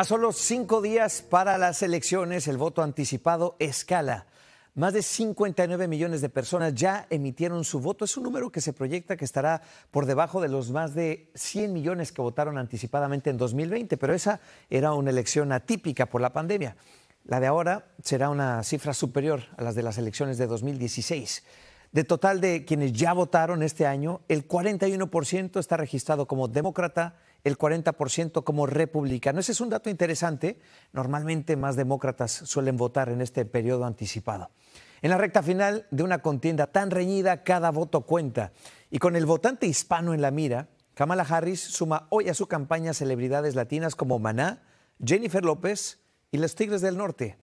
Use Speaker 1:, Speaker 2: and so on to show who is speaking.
Speaker 1: A solo cinco días para las elecciones, el voto anticipado escala. Más de 59 millones de personas ya emitieron su voto. Es un número que se proyecta que estará por debajo de los más de 100 millones que votaron anticipadamente en 2020, pero esa era una elección atípica por la pandemia. La de ahora será una cifra superior a las de las elecciones de 2016. De total de quienes ya votaron este año, el 41% está registrado como demócrata, el 40% como republicano. Ese es un dato interesante. Normalmente más demócratas suelen votar en este periodo anticipado. En la recta final de una contienda tan reñida, cada voto cuenta. Y con el votante hispano en la mira, Kamala Harris suma hoy a su campaña celebridades latinas como Maná, Jennifer López y los Tigres del Norte.